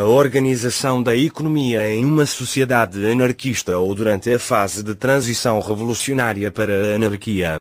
A organização da economia em uma sociedade anarquista ou durante a fase de transição revolucionária para a anarquia.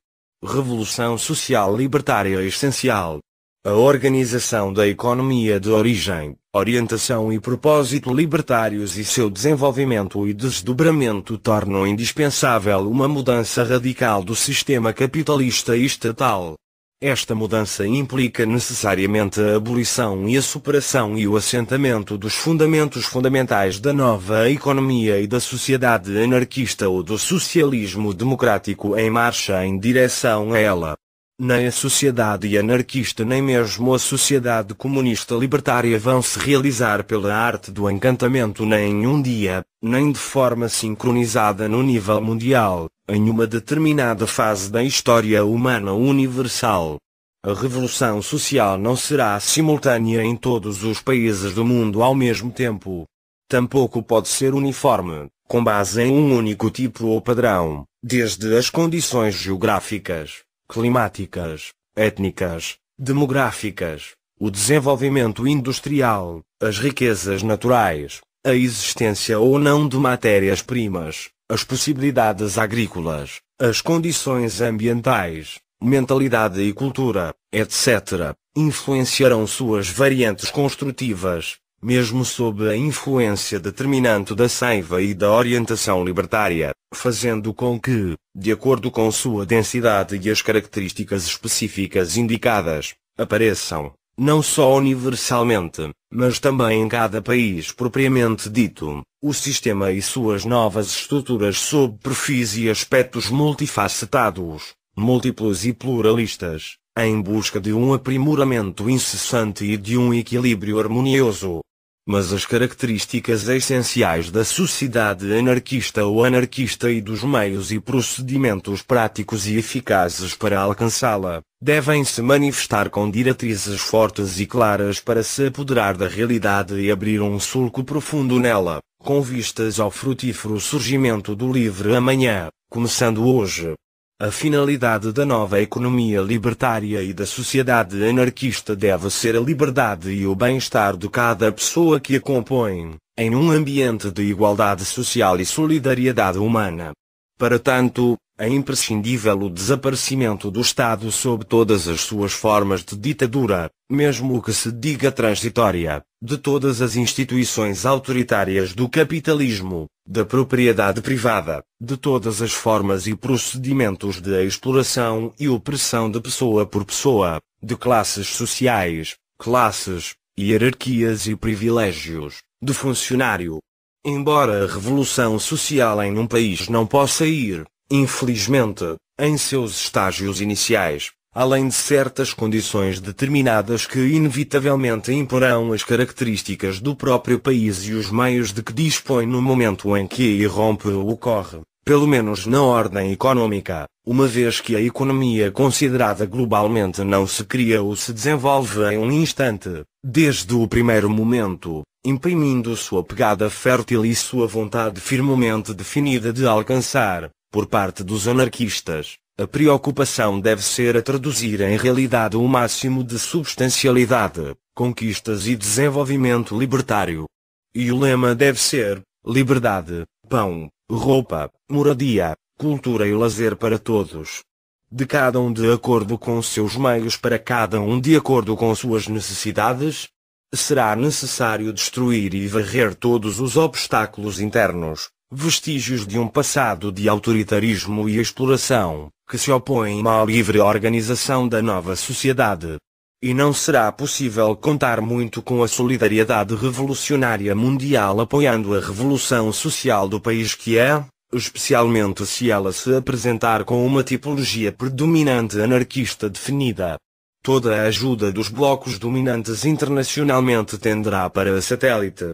Revolução social libertária essencial. A organização da economia de origem, orientação e propósito libertários e seu desenvolvimento e desdobramento tornam indispensável uma mudança radical do sistema capitalista e estatal. Esta mudança implica necessariamente a abolição e a superação e o assentamento dos fundamentos fundamentais da nova economia e da sociedade anarquista ou do socialismo democrático em marcha em direção a ela. Nem a sociedade anarquista nem mesmo a sociedade comunista libertária vão se realizar pela arte do encantamento nem em um dia, nem de forma sincronizada no nível mundial em uma determinada fase da história humana universal. A revolução social não será simultânea em todos os países do mundo ao mesmo tempo. Tampouco pode ser uniforme, com base em um único tipo ou padrão, desde as condições geográficas, climáticas, étnicas, demográficas, o desenvolvimento industrial, as riquezas naturais, a existência ou não de matérias-primas, as possibilidades agrícolas, as condições ambientais, mentalidade e cultura, etc., influenciarão suas variantes construtivas, mesmo sob a influência determinante da seiva e da orientação libertária, fazendo com que, de acordo com sua densidade e as características específicas indicadas, apareçam, não só universalmente, mas também em cada país propriamente dito, o sistema e suas novas estruturas sob perfis e aspectos multifacetados, múltiplos e pluralistas, em busca de um aprimoramento incessante e de um equilíbrio harmonioso. Mas as características essenciais da sociedade anarquista ou anarquista e dos meios e procedimentos práticos e eficazes para alcançá-la, devem-se manifestar com diretrizes fortes e claras para se apoderar da realidade e abrir um sulco profundo nela, com vistas ao frutífero surgimento do livre amanhã, começando hoje. A finalidade da nova economia libertária e da sociedade anarquista deve ser a liberdade e o bem-estar de cada pessoa que a compõe, em um ambiente de igualdade social e solidariedade humana. Para tanto, é imprescindível o desaparecimento do Estado sob todas as suas formas de ditadura, mesmo que se diga transitória, de todas as instituições autoritárias do capitalismo, da propriedade privada, de todas as formas e procedimentos de exploração e opressão de pessoa por pessoa, de classes sociais, classes, hierarquias e privilégios, de funcionário, Embora a revolução social em um país não possa ir, infelizmente, em seus estágios iniciais, além de certas condições determinadas que inevitavelmente imporão as características do próprio país e os meios de que dispõe no momento em que irrompe ou ocorre, pelo menos na ordem econômica, uma vez que a economia considerada globalmente não se cria ou se desenvolve em um instante, desde o primeiro momento, imprimindo sua pegada fértil e sua vontade firmemente definida de alcançar, por parte dos anarquistas, a preocupação deve ser a traduzir em realidade o máximo de substancialidade, conquistas e desenvolvimento libertário. E o lema deve ser, liberdade, pão, roupa, moradia, cultura e lazer para todos. De cada um de acordo com seus meios para cada um de acordo com suas necessidades, será necessário destruir e varrer todos os obstáculos internos, vestígios de um passado de autoritarismo e exploração, que se opõem à livre organização da nova sociedade. E não será possível contar muito com a solidariedade revolucionária mundial apoiando a revolução social do país que é, especialmente se ela se apresentar com uma tipologia predominante anarquista definida. Toda a ajuda dos blocos dominantes internacionalmente tenderá para a satélite.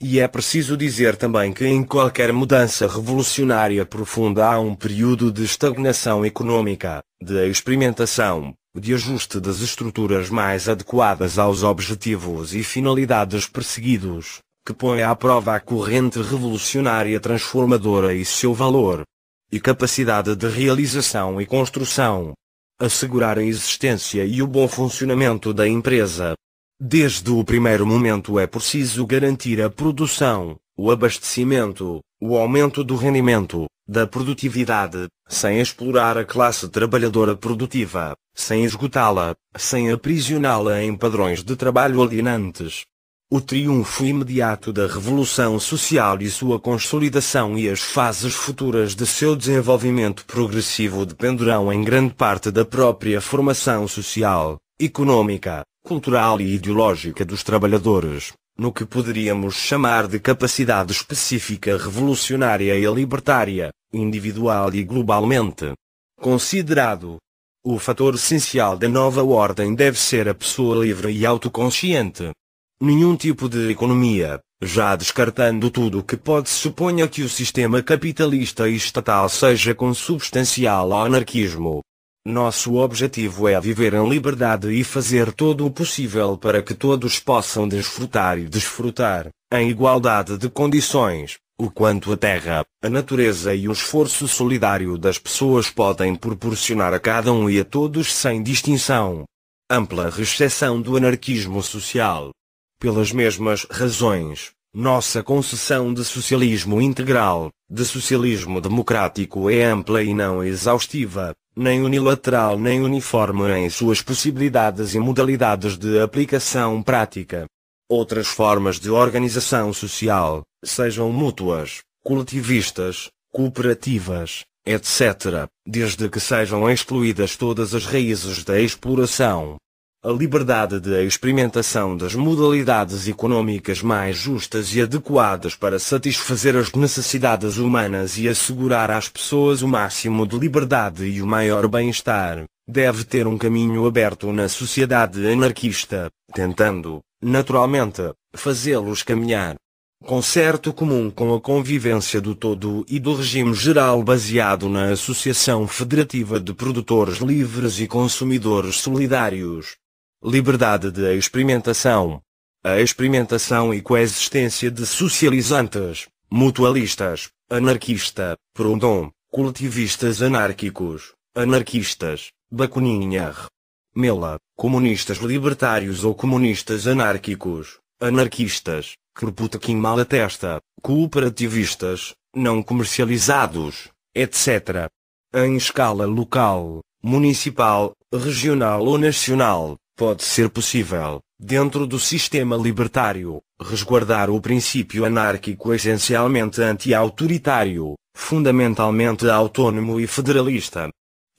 E é preciso dizer também que em qualquer mudança revolucionária profunda há um período de estagnação econômica, de experimentação, de ajuste das estruturas mais adequadas aos objetivos e finalidades perseguidos, que põe à prova a corrente revolucionária transformadora e seu valor e capacidade de realização e construção, assegurar a existência e o bom funcionamento da empresa. Desde o primeiro momento é preciso garantir a produção, o abastecimento, o aumento do rendimento, da produtividade, sem explorar a classe trabalhadora produtiva, sem esgotá-la, sem aprisioná-la em padrões de trabalho alienantes, o triunfo imediato da Revolução Social e sua consolidação e as fases futuras de seu desenvolvimento progressivo dependerão em grande parte da própria formação social, econômica, cultural e ideológica dos trabalhadores, no que poderíamos chamar de capacidade específica revolucionária e libertária, individual e globalmente. Considerado o fator essencial da nova ordem deve ser a pessoa livre e autoconsciente, nenhum tipo de economia, já descartando tudo o que pode se suponha que o sistema capitalista e estatal seja consubstancial ao anarquismo. Nosso objetivo é viver em liberdade e fazer todo o possível para que todos possam desfrutar e desfrutar, em igualdade de condições, o quanto a terra, a natureza e o esforço solidário das pessoas podem proporcionar a cada um e a todos sem distinção. Ampla recessão do anarquismo social pelas mesmas razões, nossa concessão de socialismo integral, de socialismo democrático é ampla e não exaustiva, nem unilateral nem uniforme em suas possibilidades e modalidades de aplicação prática. Outras formas de organização social, sejam mútuas, coletivistas, cooperativas, etc., desde que sejam excluídas todas as raízes da exploração, a liberdade de experimentação das modalidades económicas mais justas e adequadas para satisfazer as necessidades humanas e assegurar às pessoas o máximo de liberdade e o maior bem-estar, deve ter um caminho aberto na sociedade anarquista, tentando, naturalmente, fazê-los caminhar. Concerto comum com a convivência do todo e do regime geral baseado na Associação Federativa de Produtores Livres e Consumidores Solidários, liberdade de experimentação, a experimentação e coexistência de socializantes, mutualistas, anarquista, Proudhon, coletivistas anárquicos, anarquistas, bacuninhar, mela, comunistas libertários ou comunistas anárquicos, anarquistas, creputaquim mal cooperativistas, não comercializados, etc. Em escala local, municipal, regional ou nacional, pode ser possível, dentro do sistema libertário, resguardar o princípio anárquico essencialmente anti-autoritário, fundamentalmente autônomo e federalista.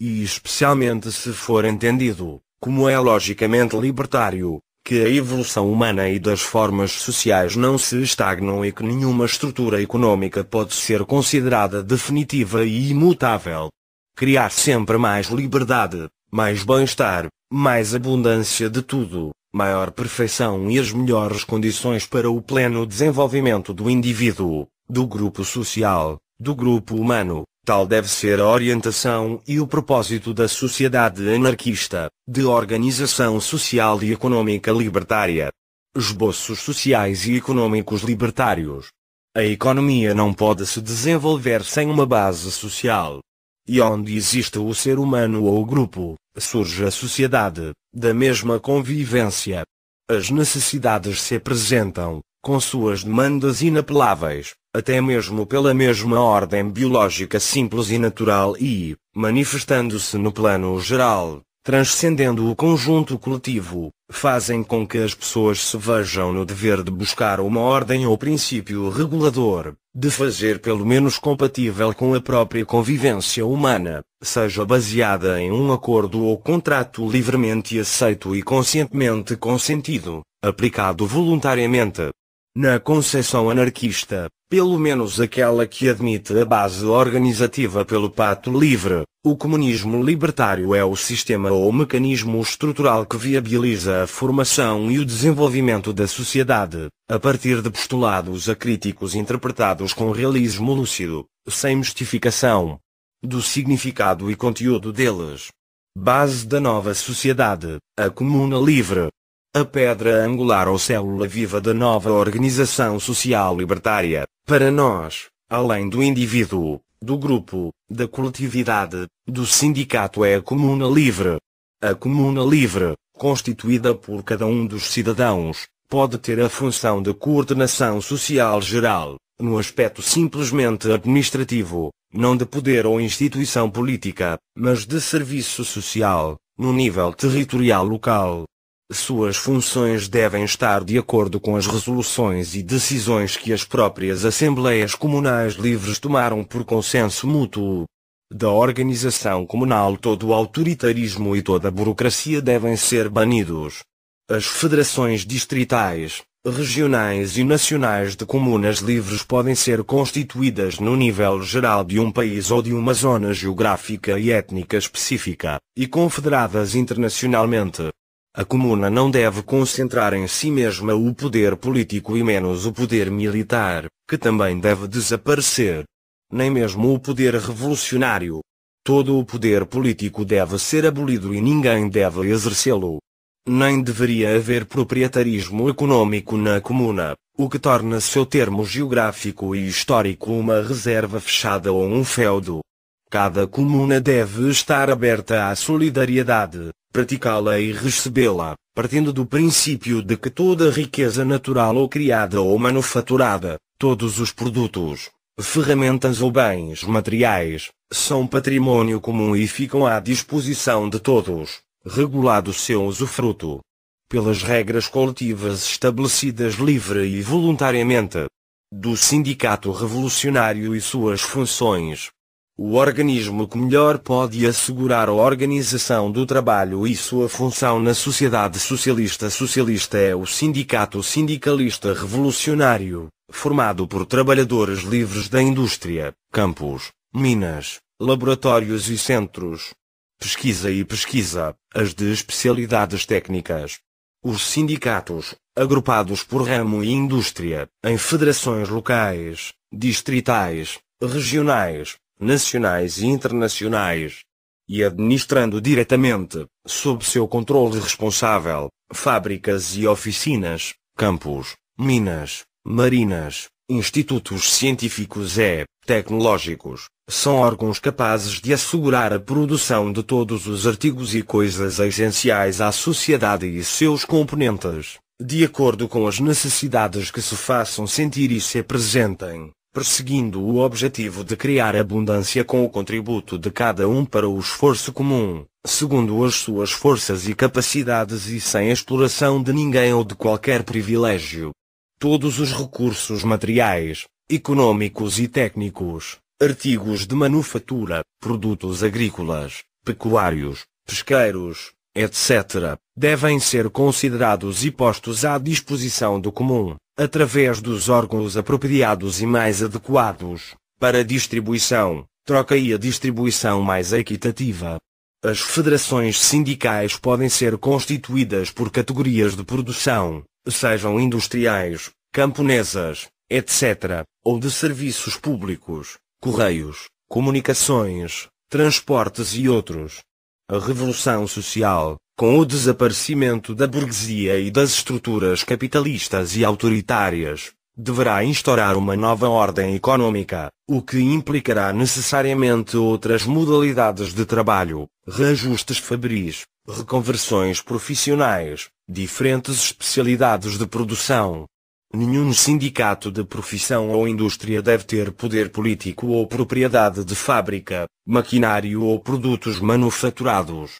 E especialmente se for entendido, como é logicamente libertário, que a evolução humana e das formas sociais não se estagnam e que nenhuma estrutura econômica pode ser considerada definitiva e imutável. Criar sempre mais liberdade, mais bem-estar, mais abundância de tudo, maior perfeição e as melhores condições para o pleno desenvolvimento do indivíduo, do grupo social, do grupo humano. Tal deve ser a orientação e o propósito da sociedade anarquista, de organização social e econômica libertária. Esboços sociais e econômicos libertários. A economia não pode se desenvolver sem uma base social, e onde existe o ser humano ou o grupo, surge a sociedade, da mesma convivência. As necessidades se apresentam, com suas demandas inapeláveis, até mesmo pela mesma ordem biológica simples e natural e, manifestando-se no plano geral, transcendendo o conjunto coletivo, fazem com que as pessoas se vejam no dever de buscar uma ordem ou princípio regulador, de fazer pelo menos compatível com a própria convivência humana, seja baseada em um acordo ou contrato livremente aceito e conscientemente consentido, aplicado voluntariamente, na concepção anarquista, pelo menos aquela que admite a base organizativa pelo pato livre, o comunismo libertário é o sistema ou mecanismo estrutural que viabiliza a formação e o desenvolvimento da sociedade, a partir de postulados acríticos interpretados com realismo lúcido, sem mistificação do significado e conteúdo deles. Base da nova sociedade, a comuna livre, a pedra angular ou célula viva da nova organização social libertária, para nós, além do indivíduo, do grupo, da coletividade, do sindicato é a comuna livre. A comuna livre, constituída por cada um dos cidadãos, pode ter a função de coordenação social geral, no aspecto simplesmente administrativo, não de poder ou instituição política, mas de serviço social, no nível territorial local, suas funções devem estar de acordo com as resoluções e decisões que as próprias Assembleias Comunais Livres tomaram por consenso mútuo. Da organização comunal todo o autoritarismo e toda a burocracia devem ser banidos. As federações distritais, regionais e nacionais de comunas livres podem ser constituídas no nível geral de um país ou de uma zona geográfica e étnica específica, e confederadas internacionalmente, a Comuna não deve concentrar em si mesma o poder político e menos o poder militar, que também deve desaparecer. Nem mesmo o poder revolucionário. Todo o poder político deve ser abolido e ninguém deve exercê-lo. Nem deveria haver proprietarismo econômico na Comuna, o que torna seu termo geográfico e histórico uma reserva fechada ou um feudo. Cada comuna deve estar aberta à solidariedade, praticá-la e recebê-la, partindo do princípio de que toda riqueza natural ou criada ou manufaturada, todos os produtos, ferramentas ou bens materiais, são patrimônio comum e ficam à disposição de todos, regulado seu usufruto pelas regras coletivas estabelecidas livre e voluntariamente do Sindicato Revolucionário e suas funções o organismo que melhor pode assegurar a organização do trabalho e sua função na sociedade socialista socialista é o Sindicato Sindicalista Revolucionário, formado por trabalhadores livres da indústria, campos, minas, laboratórios e centros. Pesquisa e pesquisa, as de especialidades técnicas. Os sindicatos, agrupados por ramo e indústria, em federações locais, distritais, regionais, nacionais e internacionais, e administrando diretamente, sob seu controle responsável, fábricas e oficinas, campos, minas, marinas, institutos científicos e tecnológicos, são órgãos capazes de assegurar a produção de todos os artigos e coisas essenciais à sociedade e seus componentes, de acordo com as necessidades que se façam sentir e se apresentem perseguindo o objetivo de criar abundância com o contributo de cada um para o esforço comum, segundo as suas forças e capacidades e sem exploração de ninguém ou de qualquer privilégio. Todos os recursos materiais, econômicos e técnicos, artigos de manufatura, produtos agrícolas, pecuários, pesqueiros, etc., devem ser considerados e postos à disposição do comum, através dos órgãos apropriados e mais adequados, para distribuição, troca e a distribuição mais equitativa. As federações sindicais podem ser constituídas por categorias de produção, sejam industriais, camponesas, etc., ou de serviços públicos, correios, comunicações, transportes e outros, a revolução social, com o desaparecimento da burguesia e das estruturas capitalistas e autoritárias, deverá instaurar uma nova ordem econômica, o que implicará necessariamente outras modalidades de trabalho, reajustes fabris, reconversões profissionais, diferentes especialidades de produção, Nenhum sindicato de profissão ou indústria deve ter poder político ou propriedade de fábrica, maquinário ou produtos manufaturados.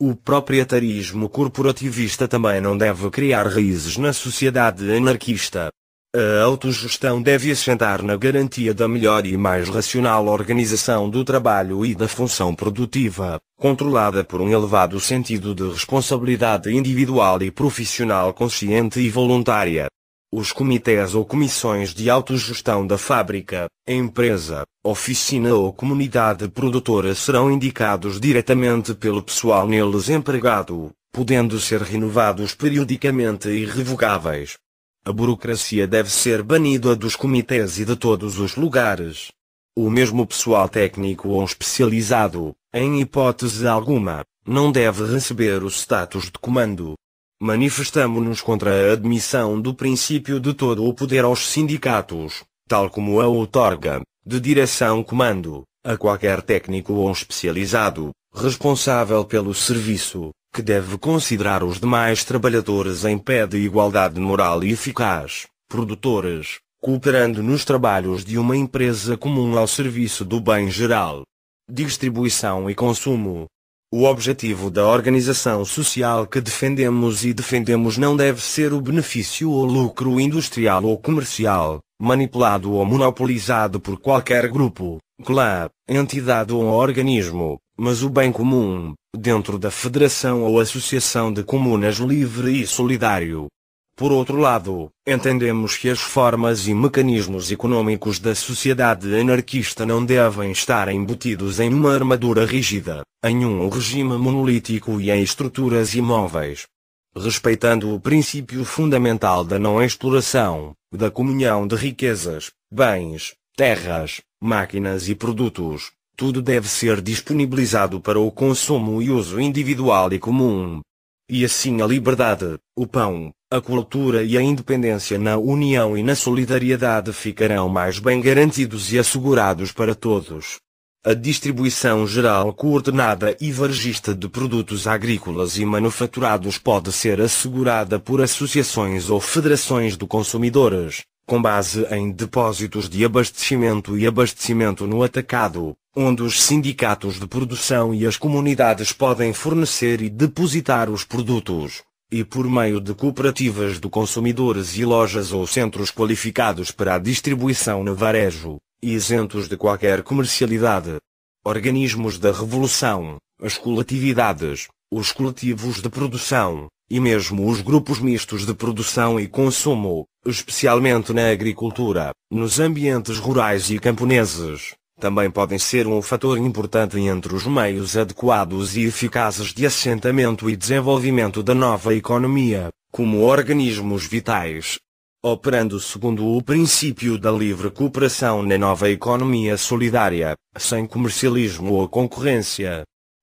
O proprietarismo corporativista também não deve criar raízes na sociedade anarquista. A autogestão deve assentar na garantia da melhor e mais racional organização do trabalho e da função produtiva, controlada por um elevado sentido de responsabilidade individual e profissional consciente e voluntária. Os comitês ou comissões de autogestão da fábrica, empresa, oficina ou comunidade produtora serão indicados diretamente pelo pessoal neles empregado, podendo ser renovados periodicamente e revogáveis. A burocracia deve ser banida dos comitês e de todos os lugares. O mesmo pessoal técnico ou especializado, em hipótese alguma, não deve receber o status de comando, manifestamo-nos contra a admissão do princípio de todo o poder aos sindicatos, tal como a outorga, de direção-comando, a qualquer técnico ou especializado, responsável pelo serviço, que deve considerar os demais trabalhadores em pé de igualdade moral e eficaz, produtores, cooperando nos trabalhos de uma empresa comum ao serviço do bem geral. Distribuição e consumo, o objetivo da organização social que defendemos e defendemos não deve ser o benefício ou lucro industrial ou comercial, manipulado ou monopolizado por qualquer grupo, clã, entidade ou organismo, mas o bem comum, dentro da federação ou associação de comunas livre e solidário, por outro lado, entendemos que as formas e mecanismos econômicos da sociedade anarquista não devem estar embutidos em uma armadura rígida, em um regime monolítico e em estruturas imóveis. Respeitando o princípio fundamental da não exploração, da comunhão de riquezas, bens, terras, máquinas e produtos, tudo deve ser disponibilizado para o consumo e uso individual e comum, e assim a liberdade, o pão, a cultura e a independência na união e na solidariedade ficarão mais bem garantidos e assegurados para todos. A distribuição geral coordenada e varejista de produtos agrícolas e manufaturados pode ser assegurada por associações ou federações de consumidores com base em depósitos de abastecimento e abastecimento no atacado, onde os sindicatos de produção e as comunidades podem fornecer e depositar os produtos, e por meio de cooperativas de consumidores e lojas ou centros qualificados para a distribuição no varejo, isentos de qualquer comercialidade. Organismos da revolução, as coletividades, os coletivos de produção, e mesmo os grupos mistos de produção e consumo, especialmente na agricultura, nos ambientes rurais e camponeses, também podem ser um fator importante entre os meios adequados e eficazes de assentamento e desenvolvimento da nova economia, como organismos vitais. Operando segundo o princípio da livre cooperação na nova economia solidária, sem comercialismo ou concorrência,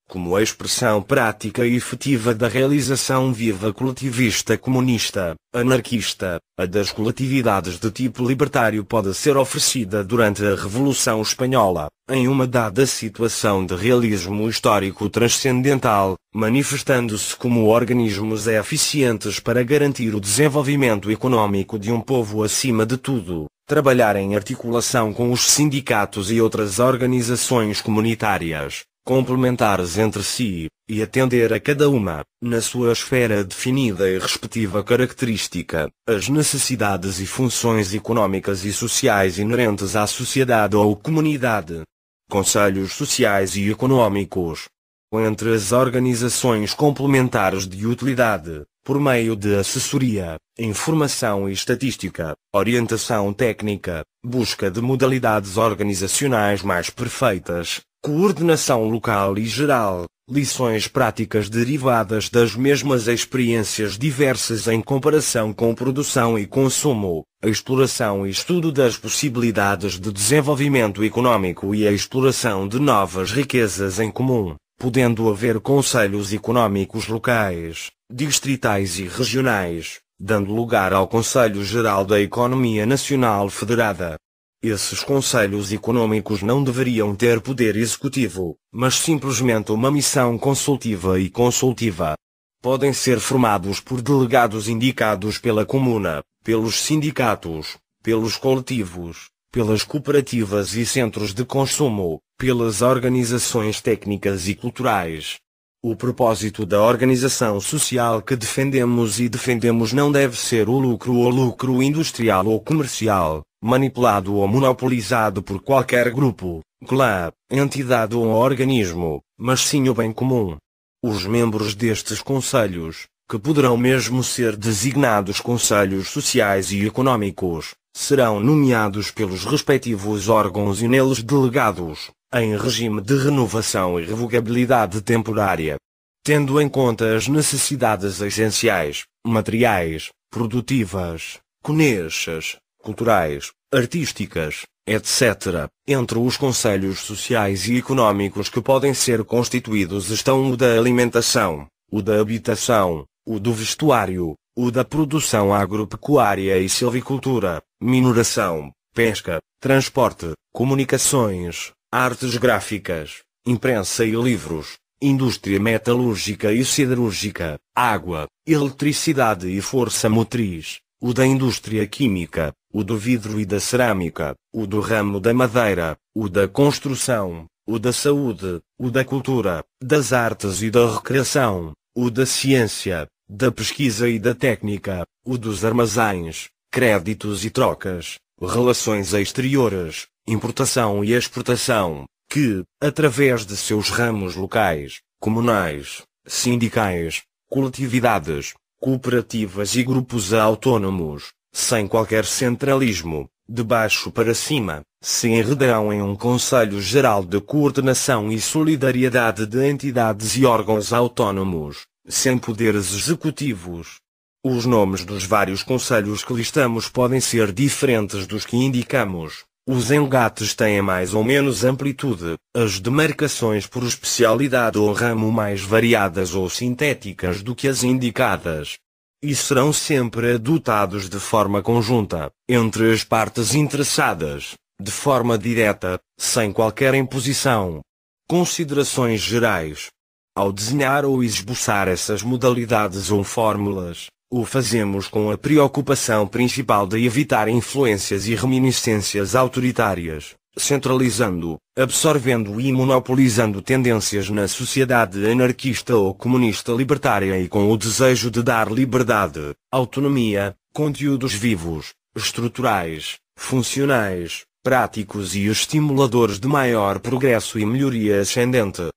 como a expressão prática e efetiva da realização viva coletivista comunista, anarquista, a das coletividades de tipo libertário pode ser oferecida durante a Revolução Espanhola, em uma dada situação de realismo histórico transcendental, manifestando-se como organismos eficientes para garantir o desenvolvimento econômico de um povo acima de tudo, trabalhar em articulação com os sindicatos e outras organizações comunitárias, complementares entre si, e atender a cada uma, na sua esfera definida e respectiva característica, as necessidades e funções económicas e sociais inerentes à sociedade ou comunidade. Conselhos sociais e econômicos. Entre as organizações complementares de utilidade, por meio de assessoria, informação e estatística, orientação técnica, busca de modalidades organizacionais mais perfeitas, coordenação local e geral, lições práticas derivadas das mesmas experiências diversas em comparação com produção e consumo, a exploração e estudo das possibilidades de desenvolvimento econômico e a exploração de novas riquezas em comum, podendo haver conselhos econômicos locais, distritais e regionais, dando lugar ao Conselho Geral da Economia Nacional Federada esses conselhos econômicos não deveriam ter poder executivo, mas simplesmente uma missão consultiva e consultiva. Podem ser formados por delegados indicados pela comuna, pelos sindicatos, pelos coletivos, pelas cooperativas e centros de consumo, pelas organizações técnicas e culturais. O propósito da organização social que defendemos e defendemos não deve ser o lucro ou lucro industrial ou comercial, manipulado ou monopolizado por qualquer grupo, clã, entidade ou organismo, mas sim o bem comum. Os membros destes conselhos, que poderão mesmo ser designados conselhos sociais e econômicos, serão nomeados pelos respectivos órgãos e neles delegados, em regime de renovação e revogabilidade temporária. Tendo em conta as necessidades essenciais, materiais, produtivas, conexas, culturais, artísticas, etc., entre os conselhos sociais e económicos que podem ser constituídos estão o da alimentação, o da habitação, o do vestuário, o da produção agropecuária e silvicultura, mineração, pesca, transporte, comunicações, artes gráficas, imprensa e livros, indústria metalúrgica e siderúrgica, água, eletricidade e força motriz, o da indústria química, o do vidro e da cerâmica, o do ramo da madeira, o da construção, o da saúde, o da cultura, das artes e da recreação, o da ciência, da pesquisa e da técnica, o dos armazéns, créditos e trocas, relações exteriores, importação e exportação, que, através de seus ramos locais, comunais, sindicais, coletividades, cooperativas e grupos autônomos, sem qualquer centralismo, de baixo para cima, se enredam em um Conselho Geral de Coordenação e Solidariedade de entidades e órgãos autônomos, sem poderes executivos. Os nomes dos vários conselhos que listamos podem ser diferentes dos que indicamos, os engates têm mais ou menos amplitude, as demarcações por especialidade ou ramo mais variadas ou sintéticas do que as indicadas. E serão sempre adotados de forma conjunta, entre as partes interessadas, de forma direta, sem qualquer imposição. Considerações gerais. Ao desenhar ou esboçar essas modalidades ou fórmulas, o fazemos com a preocupação principal de evitar influências e reminiscências autoritárias, centralizando, absorvendo e monopolizando tendências na sociedade anarquista ou comunista libertária e com o desejo de dar liberdade, autonomia, conteúdos vivos, estruturais, funcionais, práticos e estimuladores de maior progresso e melhoria ascendente,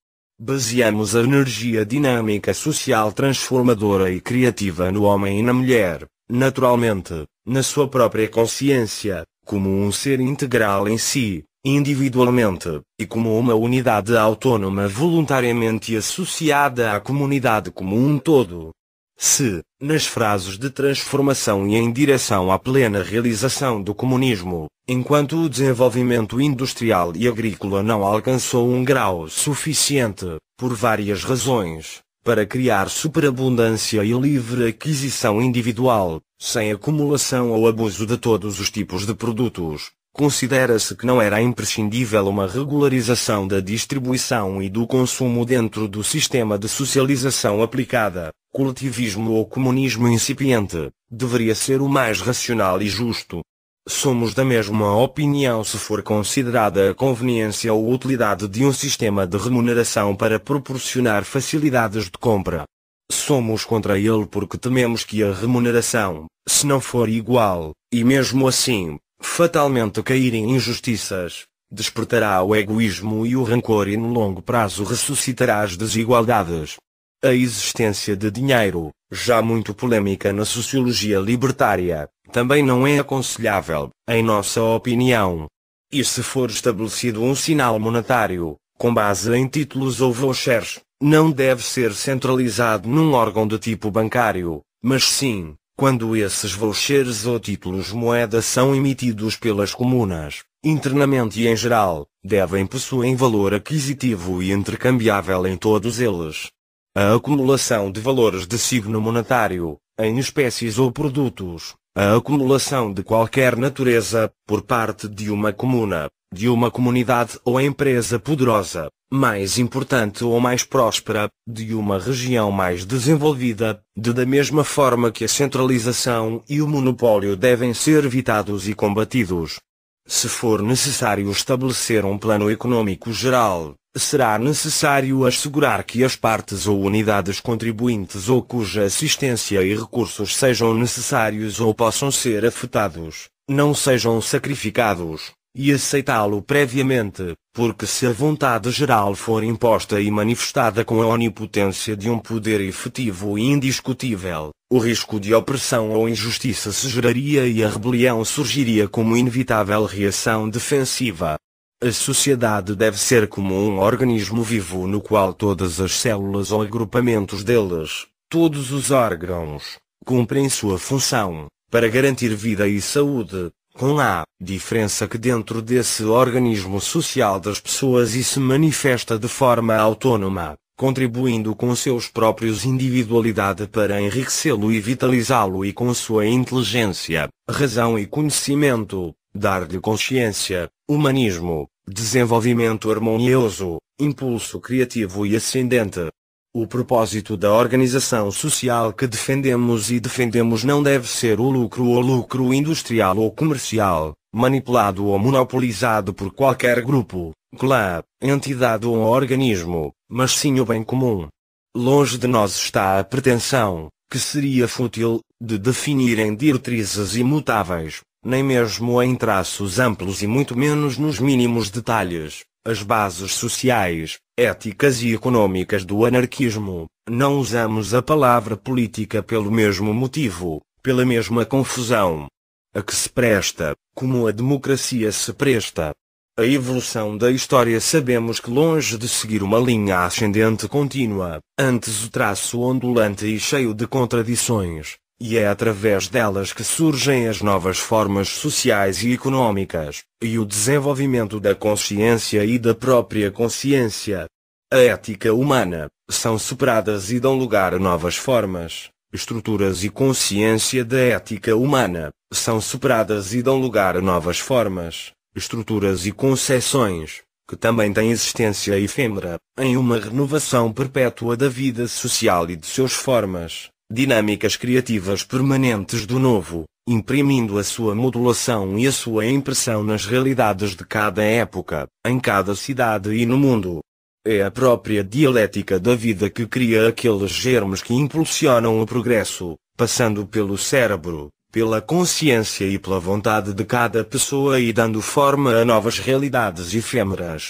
baseamos a energia dinâmica social transformadora e criativa no homem e na mulher, naturalmente, na sua própria consciência, como um ser integral em si, individualmente, e como uma unidade autônoma voluntariamente associada à comunidade como um todo. Se, nas frases de transformação e em direção à plena realização do comunismo, enquanto o desenvolvimento industrial e agrícola não alcançou um grau suficiente, por várias razões, para criar superabundância e livre aquisição individual, sem acumulação ou abuso de todos os tipos de produtos, considera-se que não era imprescindível uma regularização da distribuição e do consumo dentro do sistema de socialização aplicada, coletivismo ou comunismo incipiente, deveria ser o mais racional e justo, Somos da mesma opinião se for considerada a conveniência ou utilidade de um sistema de remuneração para proporcionar facilidades de compra. Somos contra ele porque tememos que a remuneração, se não for igual, e mesmo assim, fatalmente cair em injustiças, despertará o egoísmo e o rancor e no longo prazo ressuscitará as desigualdades. A existência de dinheiro, já muito polêmica na sociologia libertária, também não é aconselhável, em nossa opinião. E se for estabelecido um sinal monetário, com base em títulos ou vouchers, não deve ser centralizado num órgão de tipo bancário, mas sim, quando esses vouchers ou títulos moeda são emitidos pelas comunas, internamente e em geral, devem possuem valor aquisitivo e intercambiável em todos eles. A acumulação de valores de signo monetário, em espécies ou produtos, a acumulação de qualquer natureza, por parte de uma comuna, de uma comunidade ou empresa poderosa, mais importante ou mais próspera, de uma região mais desenvolvida, de da mesma forma que a centralização e o monopólio devem ser evitados e combatidos. Se for necessário estabelecer um plano econômico geral, será necessário assegurar que as partes ou unidades contribuintes ou cuja assistência e recursos sejam necessários ou possam ser afetados, não sejam sacrificados, e aceitá-lo previamente, porque se a vontade geral for imposta e manifestada com a onipotência de um poder efetivo e indiscutível, o risco de opressão ou injustiça se geraria e a rebelião surgiria como inevitável reação defensiva, a sociedade deve ser como um organismo vivo no qual todas as células ou agrupamentos deles, todos os órgãos, cumprem sua função, para garantir vida e saúde, com a diferença que dentro desse organismo social das pessoas e se manifesta de forma autônoma, contribuindo com seus próprios individualidade para enriquecê-lo e vitalizá-lo e com sua inteligência, razão e conhecimento, dar-lhe consciência, humanismo, desenvolvimento harmonioso, impulso criativo e ascendente. O propósito da organização social que defendemos e defendemos não deve ser o lucro ou lucro industrial ou comercial, manipulado ou monopolizado por qualquer grupo, clã, entidade ou organismo, mas sim o bem comum. Longe de nós está a pretensão, que seria fútil, de definirem diretrizes imutáveis, nem mesmo em traços amplos e muito menos nos mínimos detalhes, as bases sociais, éticas e econômicas do anarquismo. Não usamos a palavra política pelo mesmo motivo, pela mesma confusão a que se presta, como a democracia se presta. A evolução da história sabemos que longe de seguir uma linha ascendente contínua, antes o traço ondulante e cheio de contradições, e é através delas que surgem as novas formas sociais e económicas, e o desenvolvimento da consciência e da própria consciência. A ética humana, são superadas e dão lugar a novas formas, estruturas e consciência da ética humana, são superadas e dão lugar a novas formas, estruturas e concepções, que também têm existência efêmera, em uma renovação perpétua da vida social e de seus formas dinâmicas criativas permanentes do novo, imprimindo a sua modulação e a sua impressão nas realidades de cada época, em cada cidade e no mundo. É a própria dialética da vida que cria aqueles germes que impulsionam o progresso, passando pelo cérebro, pela consciência e pela vontade de cada pessoa e dando forma a novas realidades efêmeras.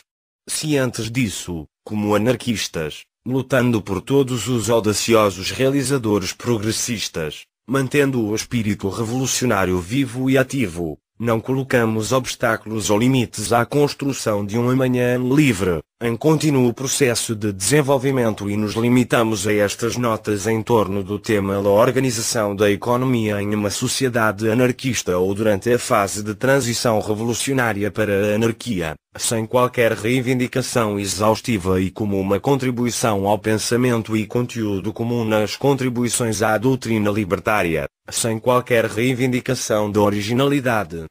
Se antes disso, como anarquistas, lutando por todos os audaciosos realizadores progressistas, mantendo o espírito revolucionário vivo e ativo, não colocamos obstáculos ou limites à construção de um amanhã livre, em contínuo processo de desenvolvimento e nos limitamos a estas notas em torno do tema da organização da economia em uma sociedade anarquista ou durante a fase de transição revolucionária para a anarquia, sem qualquer reivindicação exaustiva e como uma contribuição ao pensamento e conteúdo comum nas contribuições à doutrina libertária, sem qualquer reivindicação de originalidade,